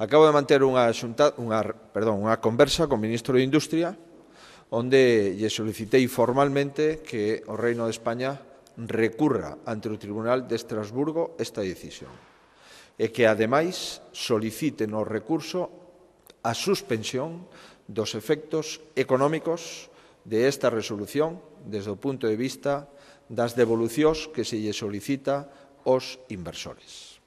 Acabo de manter unha, xunta, unha, perdón, unha conversa con o ministro de Industria onde lle solicitei formalmente que o Reino de España recurra ante o Tribunal de Estrasburgo esta decisión e que, ademais, solicite no recurso a suspensión dos efectos económicos de esta resolución desde o punto de vista das devolucións que se lle solicita aos inversores.